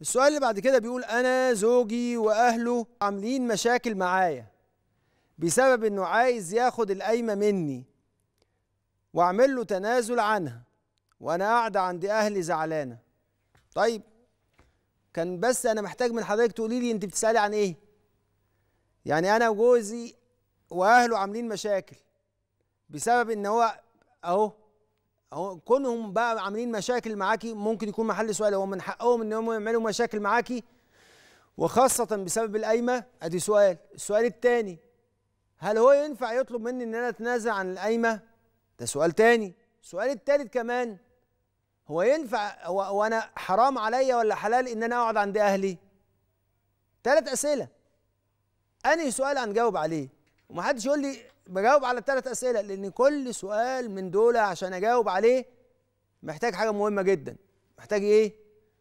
السؤال اللي بعد كده بيقول انا زوجي واهله عاملين مشاكل معايا بسبب انه عايز ياخد القايمه مني واعمل له تنازل عنها وانا قاعده عند اهلي زعلانه طيب كان بس انا محتاج من حضرتك تقولي لي انت بتسالي عن ايه يعني انا وجوزي واهله عاملين مشاكل بسبب ان هو اهو هو كونهم بقى عاملين مشاكل معاكي ممكن يكون محل سؤال هو من حقهم ان هم يعملوا مشاكل معاكي وخاصة بسبب القايمة ادي سؤال، السؤال الثاني هل هو ينفع يطلب مني ان انا اتنازل عن القايمة؟ ده سؤال تاني، السؤال الثالث كمان هو ينفع هو, هو انا حرام عليا ولا حلال ان انا اقعد عند اهلي؟ ثلاث اسئلة انهي سؤال هنجاوب عليه؟ ومحدش يقول لي بجاوب على الثلاث اسئله لان كل سؤال من دول عشان اجاوب عليه محتاج حاجه مهمه جدا محتاج ايه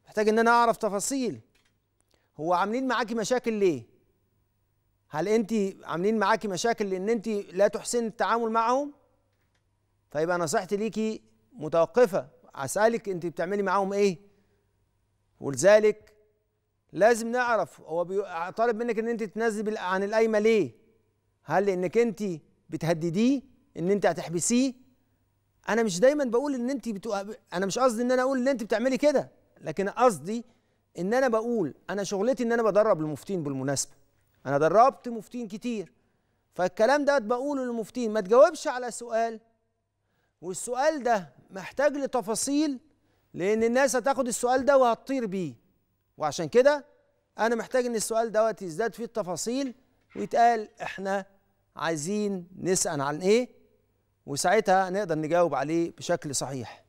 محتاج ان انا اعرف تفاصيل هو عاملين معاكي مشاكل ليه هل انت عاملين معاكي مشاكل لان انت لا تحسن التعامل معهم فيبقى نصيحتي ليكي متوقفه اسالك انت بتعملي معاهم ايه ولذلك لازم نعرف هو طالب منك ان انت تنزل عن القايمه ليه هل لانك انت بتهدديه ان انت هتحبسيه انا مش دايما بقول ان انت بتو... انا مش قصدي ان انا اقول ان انت بتعملي كده لكن قصدي ان انا بقول انا شغلتي ان انا بدرب المفتين بالمناسبه انا دربت مفتين كتير فالكلام ده بقوله للمفتين ما تجاوبش على سؤال والسؤال ده محتاج لتفاصيل لان الناس هتاخد السؤال ده وهتطير بيه وعشان كده انا محتاج ان السؤال دوت يزداد فيه التفاصيل ويتقال احنا عايزين نسال عن ايه وساعتها نقدر نجاوب عليه بشكل صحيح